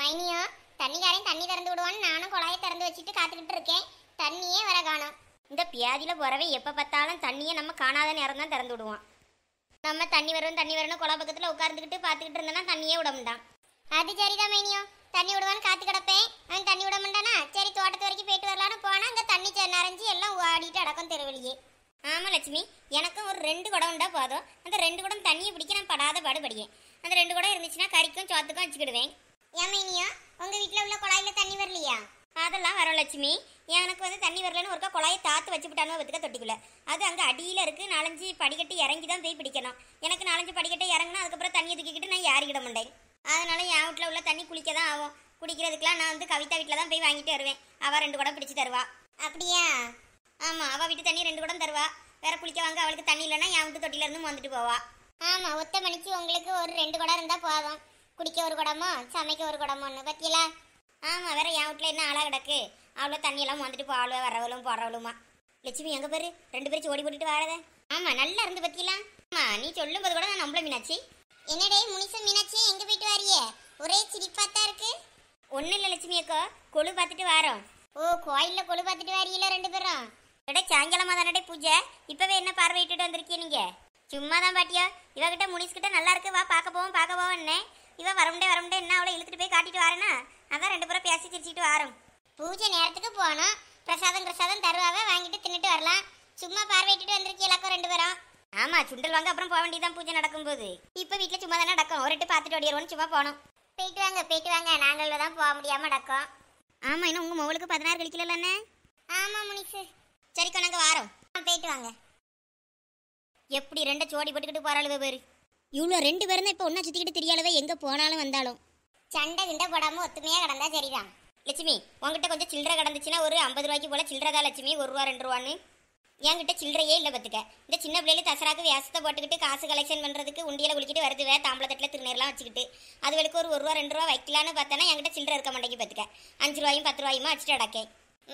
மைனியோ தண்ணிக்காரையும் தண்ணி திறந்து விடுவான்னு நானும் குழாயை திறந்து வச்சுட்டு காத்துக்கிட்டு இருக்கேன் தண்ணியே வர காணும் இந்த பியாதியில் போகிறவன் எப்போ பார்த்தாலும் தண்ணியை நம்ம காணாத நேரம் தான் திறந்து விடுவான் நம்ம தண்ணி வரும் தண்ணி வரணும் குழா பக்கத்தில் உட்காந்துக்கிட்டு பார்த்துக்கிட்டு இருந்தோன்னா தண்ணியே விட முடியும் அது சரிதான் மைனியோ தண்ணி விடுவான்னு காத்து கிடப்பேன் அவன் தண்ணி விட சரி தோட்டத்து வரைக்கும் போயிட்டு வரலான்னு போனால் அங்கே தண்ணி நிறைஞ்சு எல்லாம் ஓடிட்டு அடக்கம் தெருவெளியே ஆமாம் லட்சுமி எனக்கும் ஒரு ரெண்டு குடம் உண்டா போதும் அந்த ரெண்டு குடம் தண்ணியை பிடிக்க நான் படாத பாடுபடியேன் அந்த ரெண்டு குடம் இருந்துச்சுன்னா கறிக்கும் சோத்துக்கும் வச்சுக்கிடுவேன் ஏமைனியா உங்க வீட்டில் உள்ள குழாயில தண்ணி வரலையா அதெல்லாம் வரலட்சுமி எனக்கு வந்து தண்ணி வரலன்னு ஒருக்கா குழாயை தாத்து வச்சு விட்டாலும் பத்துக்க தொட்டிக்குள்ள அது அங்கே அடியில் இருக்குது நாலஞ்சு படிக்கட்டு இறங்கி தான் போய் பிடிக்கணும் எனக்கு நாலஞ்சு படிக்கட்டு இறங்கினா அதுக்கப்புறம் தண்ணி தூக்கிக்கிட்டு நான் யாரிக்கிட மாட்டேன் அதனால என் வீட்டில் உள்ள தண்ணி குளிக்க தான் ஆகும் குடிக்கிறதுக்கெலாம் நான் வந்து கவிதா வீட்டில் தான் போய் வாங்கிட்டு வருவேன் அவள் ரெண்டு குடம் பிடிச்சி தருவா அப்படியா ஆமாம் அவள் வீட்டு தண்ணி ரெண்டு குடம் தருவா வேற குளிக்க வாங்க அவளுக்கு தண்ணி இல்லைன்னா என் வீட்டு தொட்டிலேருந்து வந்துட்டு போவா ஆமாம் ஒத்த மணிக்கு உங்களுக்கு ஒரு ரெண்டு குடம் இருந்தால் போதும் குடிக்க ஒரு குடமோ சமைக்க ஒரு குடமோன்னு பத்தியில ஆமாம் வேற என் வீட்டில் என்ன ஆளாக கிடக்கு அவ்வளோ தண்ணியெல்லாம் வந்துட்டு போகலோ வரவளும் போகிறவளுமா லட்சுமி எங்கள் பேர் ரெண்டு பேரும் ஓடி போட்டுட்டு வரதே ஆமாம் நல்லா இருந்து பத்திலாம் ஆமாம் நீ சொல்லும் போது கூட நான் நம்மள மீனாச்சி என்னடே முனிச மீனாச்சி எங்கே போயிட்டு வாரியே ஒரே சிரிப்பாக தான் இருக்கு ஒன்றும் இல்லை லட்சுமி அக்கோ கொழு பார்த்துட்டு வரோம் ஓ கோயிலில் கொழு பார்த்துட்டு வாரியில ரெண்டு பேரும் இட சாயங்காலமாக தானடே பூஜை இப்போவே என்ன பார்வையிட்டு வந்திருக்கீங்க சும்மா தான் பாட்டியா இவகிட்ட முனிஸ்கிட்ட நல்லா இருக்கு வா பார்க்க போவோம் பார்க்க போவோன்னே இவ வரமுண்டே வர என்ன அவளை இழுத்துட்டு போய் காட்டிட்டு வரேனா அதான் ரெண்டு பேரும் பேசி சிரிச்சுட்டு வரோம் பூஜை நேரத்துக்கு போனோம் பிரசாதம் பிரசாதம் தருவாவே வாங்கிட்டு தின்னுட்டு வரலாம் சும்மா பார்வையிட்டு வந்திருக்கீங்களாக்கோ ரெண்டு பேரும் ஆமா சுண்டல் வாங்க அப்புறம் போக வேண்டியதான் பூஜை நடக்கும்போது இப்போ வீட்டில் சும்மா தானே நடக்கும் ஒரு எட்டு பார்த்துட்டு ஓடிடுவோம்னு சும்மா போனோம் போயிட்டு வாங்க போயிட்டு வாங்க நாங்கள் தான் போக முடியாமல் நடக்கும் ஆமா இன்னும் உங்க மகளுக்கு பதினாறு கழிக்கல ஆமா முனிசு சரிக்கா நாங்கள் வாரோம் போயிட்டு வாங்க எப்படி ரெண்டை சோடி போட்டுக்கிட்டு அளவு பேரு இவ்வளோ ரெண்டு பேரும் இப்போ ஒன்றா சுற்றிக்கிட்டு தெரியாதவ எங்கே போனாலும் வந்தாலும் சண்டை கிண்டை போடாமல் ஒத்துமையாக கிடந்தா சரிதான் லட்சுமி உங்ககிட்ட கொஞ்சம் சில்லறை கிடந்துச்சுன்னா ஒரு ஐம்பது ரூபாய்க்கு போல் சில்லறை தான் லட்சுமி ஒரு ரூபா ரெண்டு ரூபான்னு என்கிட்ட சில்லறையே இல்லை பார்த்துக்க இந்த சின்ன பிள்ளையில தசராக்கு வியாசத்தை போட்டுக்கிட்டு காசு கலெக்ஷன் பண்ணுறதுக்கு உண்டியில் குளிக்கிட்டு வருதுவே தாம்பளத்தட்டில் திருநீர்லாம் வச்சுக்கிட்டு அதுகளுக்கு ஒரு ஒரு ரூபா ரெண்டு ரூபா வைக்கலான்னு பார்த்தோன்னா என்கிட்ட சில்லற இருக்க மாட்டேங்கி பார்த்துக்க அஞ்சு ரூபாயும் பத்து ரூபாயுமா வச்சுட்டு அடக்கே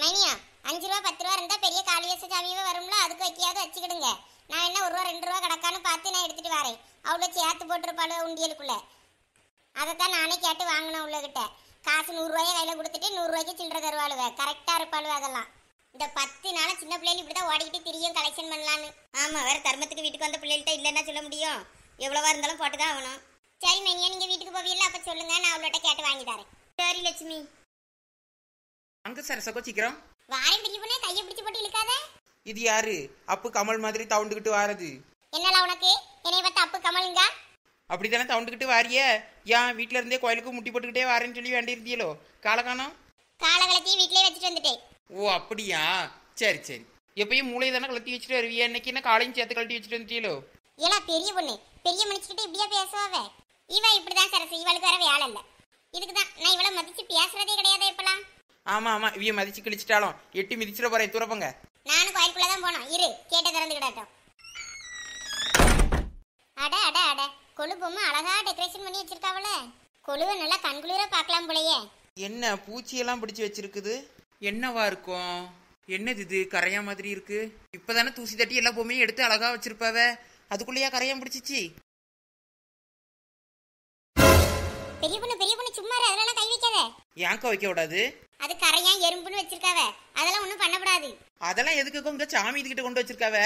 மைனியா அஞ்சு ரூபா பத்து ரூபா இருந்தால் பெரிய காளியேச சாமியவே வரும்ல அதுக்கு வைக்கியாவது வச்சுக்கிடுங்க நான் என்ன ஒரு ரூபா ரெண்டு ரூபா கிடக்கான்னு பார்த்து நான் எடுத்துகிட்டு வரேன் அவ்வளோ சேர்த்து போட்டிருப்பாள் உண்டியலுக்குள்ள அதைத்தான் நானே கேட்டு வாங்கினேன் உள்ளகிட்ட காசு நூறுரூவாயை கையில் கொடுத்துட்டு நூறுரூவாய்க்கு சில்லற தருவாளுவே கரெக்டாக இருப்பாளுவ அதெல்லாம் இந்த பத்து நாள் சின்ன பிள்ளைங்க இப்படி தான் ஓடிக்கிட்டு திரியும் கலெக்ஷன் பண்ணலான்னு ஆமாம் வேறு தர்மத்துக்கு வீட்டுக்கு வந்த பிள்ளைகிட்ட இல்லைன்னா சொல்ல முடியும் எவ்வளோவா இருந்தாலும் போட்டு தான் ஆகணும் சரி மெனியா நீங்கள் வீட்டுக்கு போவீங்களா அப்போ சொல்லுங்க நான் அவளோட்ட கேட்டு வாங்கி தரேன் சரி லட்சுமி அங்கே சார் சகோ சீக்கிரம் வாரி கையை பிடிச்சி போட்டு இழுக்காத இது யாரு அப்பு கமல் மாதிரி தவுண்டுகிட்டு வாரது என்னடா உனக்கு கமலுங்க அப்படித்தானே தவண்டுக்கிட்டு வாரிய ஏன் வீட்ல இருந்தே கோயிலுக்கு முட்டி போட்டுக்கிட்டே வாரேன்னு சொல்லி வேண்டியிருந்தியலோ காலகாலம் காலகாலத்தையும் வீட்லயே வச்சுட்டு வந்துட்டேன் ஓ அப்படியா சரி சரி எப்பயும் மூளை தானே கலத்தி வச்சுட்டு வருவியா இன்னைக்கு என்ன காலையும் சேர்த்து கழட்டி வச்சுட்டு வந்துட்டீங்களோ ஏலா பெரிய பொண்ணு பெரிய மனுஷன்கிட்ட இப்படியா பேசுவாவே இவ இப்படிதான் சரசு இவளுக்கு வேற வேலை இல்லை இதுக்கு தான் நான் இவளை மதிச்சு பேசுறதே கிடையாது இப்பலாம் ஆமா ஆமா இவைய மதிச்சு கிழிச்சிட்டாலும் எட்டி மிதிச்சிட போறேன் துறப்பங்க நானும் கோயிலுக்குள்ள தான் போனோம் இரு கேட்ட திறந்து கிடட்டும் அட அட அட கொழு பொம்மை அழகா டெக்கரேஷன் பண்ணி வச்சிருக்காவல கொழுவை நல்லா கண்குளிர பார்க்கலாம் போலயே என்ன பூச்சியெல்லாம் பிடிச்சு வச்சிருக்குது என்னவா இருக்கும் என்னது இது கரையா மாதிரி இருக்கு இப்பதானே தூசி தட்டி எல்லா பொம்மையும் எடுத்து அழகா வச்சிருப்பாவ அதுக்குள்ளேயா கரையா பிடிச்சிச்சு பெரிய பொண்ணு பெரிய பொண்ணு சும்மா இரு அதெல்லாம் கை வைக்காத ஏன்க்கா வைக்க கூடாது அது கரையா எறும்புன்னு வச்சிருக்காவ அதெல்லாம் ஒண்ணும் பண்ணக்கூடாது அதெல்லாம் எதுக்கு இங்க சாமி இதுகிட்ட கொண்டு வச்சிருக்காவ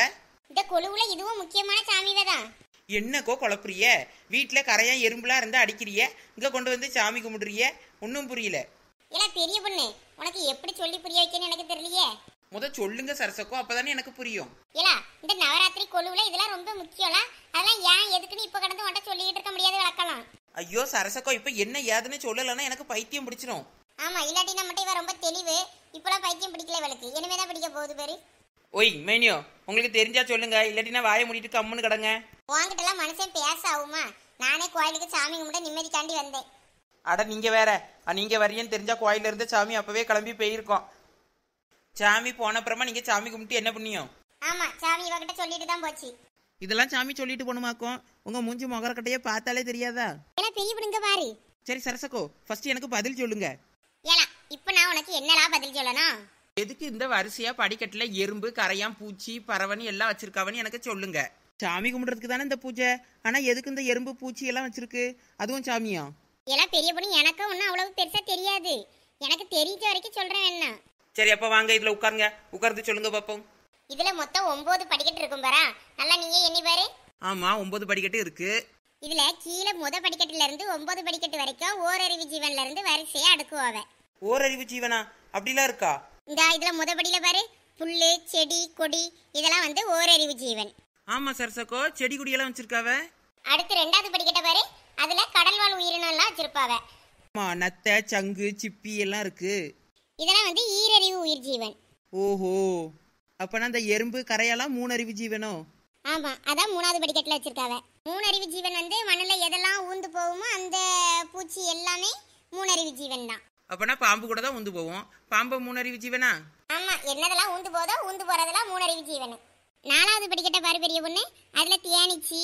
இந்த கொழுவுல இதுவும் முக்கியமான சாமி தான் என்னக்கோ குழப்புறிய வீட்டில் கரையா எறும்புலாம் இருந்தால் அடிக்கிறிய இங்கே கொண்டு வந்து சாமி கும்பிடுறிய ஒன்றும் புரியல இல்லை பெரிய பொண்ணு உனக்கு எப்படி சொல்லி புரிய வைக்கன்னு எனக்கு தெரியலையே முத சொல்லுங்க சரசக்கோ அப்பதானே எனக்கு புரியும் ஏலா இந்த நவராத்திரி கொழுவுல இதெல்லாம் ரொம்ப முக்கியம்ல அதெல்லாம் ஏன் எதுக்குன்னு இப்ப கடந்து வந்து சொல்லிட்டு இருக்க முடியாது வளர்க்கலாம் ஐயோ சரசக்கோ இப்ப என்ன ஏதுன்னு சொல்லலன்னா எனக்கு பைத்தியம் பிடிச்சிரும் ஆமா இல்லாட்டி நம்மகிட்ட இவ ரொம்ப தெளிவு இப்பெல்லாம் பைத்தியம் பிடிக்கல இவளுக்கு இனிமேதான் பிடிக்க போகுது பேரு ஒய் மேனியோ உங்களுக்கு தெரிஞ்சா சொல்லுங்க இல்லாட்டினா வாயை மூடிட்டு கம்முனு கிடங்க உங்ககிட்ட எல்லாம் மனுஷன் பேச ஆகுமா நானே கோயிலுக்கு சாமி கும்பிட காண்டி வந்தேன் அட நீங்க வேற நீங்க வரையன்னு தெரிஞ்சா கோயில இருந்து சாமி அப்பவே கிளம்பி போயிருக்கோம் சாமி போன அப்புறமா நீங்க சாமி கும்பிட்டு என்ன பண்ணியும் ஆமா சாமி இவகிட்ட சொல்லிட்டு தான் போச்சு இதெல்லாம் சாமி சொல்லிட்டு போணுமாக்கும் உங்க மூஞ்சி முகரக்கட்டையே பார்த்தாலே தெரியாதா என்ன தெரிய பிடுங்க பாரு சரி சரசகோ ஃபர்ஸ்ட் எனக்கு பதில் சொல்லுங்க ஏலா இப்போ நான் உனக்கு என்னடா பதில் சொல்லணும் எதுக்கு இந்த வரிசையா படிக்கட்டுல எறும்பு கரையாம் பூச்சி பறவைன்னு எல்லாம் வச்சிருக்காவன்னு எனக்கு சொல்லுங்க சாமி கும்பிடுறதுக்கு தானே இந்த பூஜை ஆனா எதுக்கு இந்த எறும்பு பூச்சி எல்லாம் வச்சிருக்கு அதுவும் சாமியா எல்லாம் பெரிய பொண்ணு எனக்கு ஒன்றும் அவ்வளவு பெருசா தெரியாது எனக்கு தெரிஞ்ச வரைக்கும் சொல்றேன் என்ன சரி அப்ப வாங்க இதுல உட்காருங்க உட்கார்ந்து சொல்லுங்க பாப்போம் இதுல மொத்தம் ஒன்பது படிக்கட்டு இருக்கும் பாரா நல்லா நீங்க எண்ணி பாரு ஆமா ஒன்பது படிக்கட்டு இருக்கு இதுல கீழே முத படிக்கட்டுல இருந்து ஒன்பது படிக்கட்டு வரைக்கும் ஓரறிவு ஜீவன்ல இருந்து வரிசையா அடுக்குவாங்க ஓரறிவு ஜீவனா அப்படிலாம் இருக்கா இந்த இதுல முதபடியில பாரு புல்லு செடி கொடி இதெல்லாம் வந்து ஓரறிவு ஜீவன் ஆமா சரசக்கோ செடி கொடியெல்லாம் வச்சிருக்காவ அடுத்து ரெண்டாவது படிக்கிட்ட பாரு அதுல கடல்வாழ் உயிரினம்லாம் வச்சிருப்பாவ ஆமா நத்தை சங்கு சிப்பி எல்லாம் இருக்கு இதெல்லாம் வந்து ஈரறிவு உயிர் ஜீவன் ஓஹோ அப்பனா அந்த எறும்பு கரையெல்லாம் மூணறிவு ஜீவனோ ஆமா அதான் மூணாவது படிக்கட்டுல வச்சிருக்காவ மூணறிவு ஜீவன் வந்து மண்ணில் எதெல்லாம் ஊந்து போகுமோ அந்த பூச்சி எல்லாமே மூணறிவு ஜீவன் தான் அப்பனா பாம்பு கூட தான் உந்து போவோம் பாம்பை மூணறிவு ஜீவனா ஆமா என்னதெல்லாம் உந்து போதோ உந்து போறதெல்லாம் மூணறிவு ஜீவன் நாலாவது படிக்கட்ட பாரு பெரிய பொண்ணு அதுல தேனிச்சி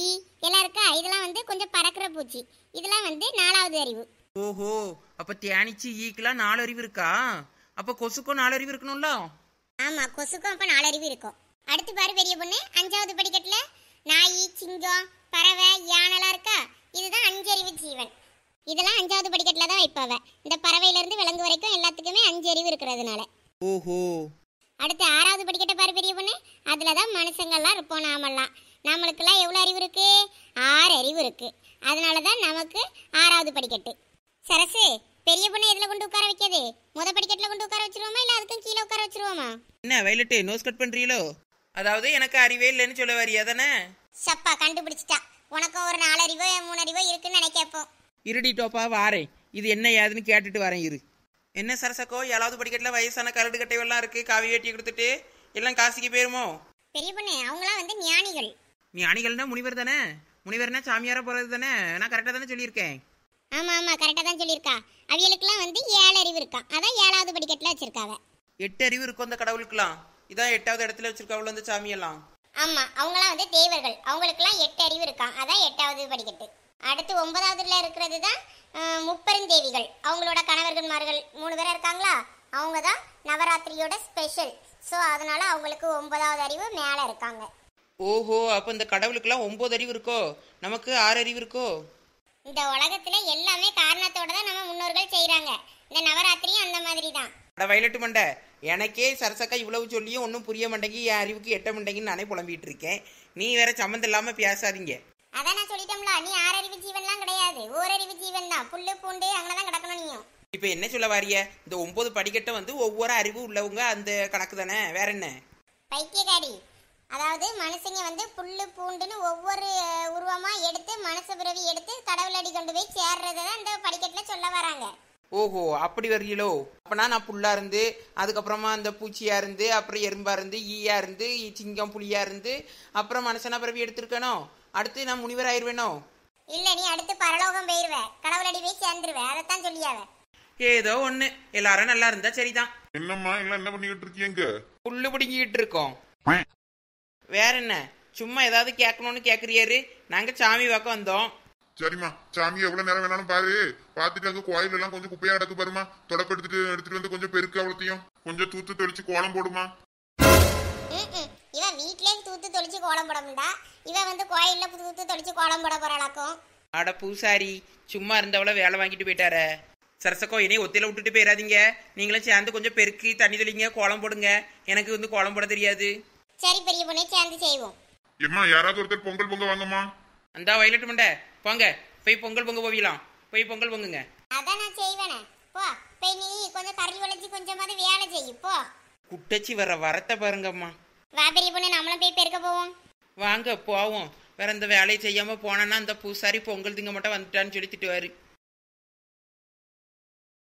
ஈ எல்லாம் இருக்கா இதெல்லாம் வந்து கொஞ்சம் பறக்கிற பூச்சி இதெல்லாம் வந்து நாலாவது அறிவு ஓஹோ அப்ப தேனிச்சி ஈக்கெல்லாம் நாலு அறிவு இருக்கா அப்ப கொசுக்கும் நாலு அறிவு இருக்கணும்ல ஆமா கொசுக்கும் அப்ப நாலு அறிவு இருக்கும் அடுத்து பாரு பெரிய பொண்ணு அஞ்சாவது படிக்கட்டுல நாய் சிங்கம் பறவை யானைலாம் இருக்கா இதுதான் அஞ்சறிவு ஜீவன் இதெல்லாம் அஞ்சாவது படிக்கட்டில் தான் வைப்பாவ இந்த இருந்து விலங்கு வரைக்கும் எல்லாத்துக்குமே அஞ்சு அறிவு இருக்கிறதுனால ஓஹோ அடுத்து ஆறாவது படிக்கட்டை பாரு பெரிய பொண்ணு அதில் தான் மனுஷங்கள்லாம் இருப்போம் நாமெல்லாம் நம்மளுக்கெல்லாம் எவ்வளோ அறிவு இருக்கு ஆறு அறிவு இருக்கு அதனால தான் நமக்கு ஆறாவது படிக்கட்டு சரசு பெரிய பொண்ணை எதில் கொண்டு உட்கார வைக்கிறது முத படிக்கட்டில் கொண்டு உட்கார வச்சிருவோமா இல்லை அதுக்கும் கீழே உட்கார வச்சிருவோமா என்ன வயலட்டு நோஸ் கட் பண்ணுறீங்களோ அதாவது எனக்கு அறிவே இல்லைன்னு சொல்ல வரியா தானே சப்பா கண்டுபிடிச்சிட்டா உனக்கும் ஒரு நாலு அறிவோ மூணு அறிவோ இருக்குன்னு நினைக்கப்போம் இருடி டோப்பா வாரேன் இது என்ன ஏதுன்னு கேட்டுட்டு வரேன் இரு என்ன சரசக்கோ ஏழாவது படிக்கட்டில் வயசான கரடு கட்டைவெல்லாம் இருக்கு காவி வெட்டி கொடுத்துட்டு எல்லாம் காசிக்கு போயிருமோ பெரிய அவங்களாம் வந்து ஞானிகள் ஞானிகள்னா முனிவர் தானே முனிவர்னா சாமியாரா போறது தானே நான் கரெக்டாக தானே சொல்லியிருக்கேன் ஆமா ஆமா கரெக்டாக தான் சொல்லியிருக்கா அவங்களுக்குலாம் வந்து ஏழு அறிவு இருக்கா அதான் ஏழாவது படிக்கட்டில் வச்சிருக்காங்க எட்டு அறிவு இருக்கும் அந்த கடவுளுக்குலாம் இதான் எட்டாவது இடத்துல வச்சிருக்காவுல அந்த சாமியெல்லாம் ஆமா அவங்களாம் வந்து தேவர்கள் அவங்களுக்குலாம் எட்டு அறிவு இருக்கான் அதான் எட்டாவது படிக்கட்டு அடுத்து ஒன்பதாவதுல இருக்கிறது தான் முப்பெருந்தேவிகள் அவங்களோட கணவர்கள்மார்கள் மூணு பேரை இருக்காங்களா அவங்க தான் நவராத்திரியோட ஸ்பெஷல் ஸோ அதனால அவங்களுக்கு ஒன்பதாவது அறிவு மேலே இருக்காங்க ஓஹோ அப்போ இந்த கடவுளுக்குலாம் ஒன்பது அறிவு இருக்கோ நமக்கு ஆறு அறிவு இருக்கோ இந்த உலகத்துல எல்லாமே காரணத்தோட தான் நம்ம முன்னோர்கள் செய்கிறாங்க இந்த நவராத்திரியும் அந்த மாதிரி தான் அட வயலட்டு மண்டை எனக்கே சரசக்கா இவ்வளவு சொல்லியும் ஒன்றும் புரிய மாட்டேங்கி என் அறிவுக்கு எட்ட மாட்டேங்கின்னு நானே புலம்பிகிட்டு இருக்கேன் நீ வேற சம்மந்தம் இல்லாமல் பேசாதீங்க அதான் நான் சொல்லிட்டோம்ல நீ ஆறறிவு ஜீவன்லாம் கிடையாது ஓரறிவு ஜீவன் தான் புல்லு பூண்டு அங்கதான் கிடக்கணும் நீயும் இப்போ என்ன சொல்ல வாரிய இந்த ஒன்பது படிக்கட்டை வந்து ஒவ்வொரு அறிவு உள்ளவங்க அந்த கணக்கு தானே வேற என்ன பைத்தியக்காரி அதாவது மனுஷங்க வந்து புல்லு பூண்டுன்னு ஒவ்வொரு உருவமா எடுத்து மனசு பிறவி எடுத்து கடவுள் அடி கொண்டு போய் சேர்றது தான் இந்த படிக்கட்டுல சொல்ல வராங்க ஓஹோ அப்படி வரீங்களோ அப்பனா நான் புல்லா இருந்து அதுக்கப்புறமா அந்த பூச்சியா இருந்து அப்புறம் எறும்பா இருந்து ஈயா இருந்து சிங்கம் புலியா இருந்து அப்புறம் மனுஷனா பிறவி எடுத்திருக்கணும் அடுத்து நான் முனிவர் ஆயிடுவேனோ இல்ல நீ அடுத்து பரலோகம் போயிருவ கடவுளடி அடி போய் சேர்ந்துருவ அதைத்தான் சொல்லியாவ ஏதோ ஒண்ணு எல்லாரும் நல்லா இருந்தா சரிதான் என்னம்மா எல்லாம் என்ன பண்ணிக்கிட்டு இருக்கீங்க புல்லு பிடிங்கிட்டு இருக்கோம் வேற என்ன சும்மா ஏதாவது கேட்கணும்னு கேக்குறியாரு நாங்க சாமி பக்கம் வந்தோம் சரிம்மா சாமி எவ்வளவு நேரம் வேணாலும் பாரு பாத்துட்டு அங்க கோயில் எல்லாம் கொஞ்சம் குப்பையா கிடக்கு பாருமா தொடப்பு எடுத்துட்டு எடுத்துட்டு வந்து கொஞ்சம் பெருக்கு அவ்வளத்தையும் கொஞ்சம் தூத்து தெளிச்சு கோலம் போடுமா இவன் வீட்லயே தூத்து தொளிச்சு கோலம் போட முடியா இவன் வந்து கோயிலில் தூத்து தொளிச்சு கோலம் போட போறாளாக்கும் அட பூசாரி சும்மா இருந்தவள வேலை வாங்கிட்டு போயிட்டார சரசக்கோ இனி ஒத்தையில விட்டுட்டு போயிடாதீங்க நீங்களும் சேர்ந்து கொஞ்சம் பெருக்கி தண்ணி தெளிங்க கோலம் போடுங்க எனக்கு வந்து கோலம் போட தெரியாது சரி பெரிய பொண்ணே சேர்ந்து செய்வோம் என்ன யாராவது ஒருத்தர் பொங்கல் பொங்க வாங்கம்மா அந்த வயலட்டு மண்டை போங்க போய் பொங்கல் பொங்க போவீங்களாம் போய் பொங்கல் பொங்குங்க அதான் நான் செய்வேனே போ போய் நீ கொஞ்சம் கறி வளைச்சி கொஞ்சமாவது வேலை செய்யும் போ குட்டச்சி வர வரத்தை பாருங்கம்மா வா பெரிய பொண்ணு நம்மளும் போய் பெருக்க போவோம் வாங்க போவோம் வேற இந்த வேலையை செய்யாம போனா அந்த பூசாரி பொங்கல் திங்க மட்டும் வந்துட்டான்னு சொல்லி திட்டுவாரு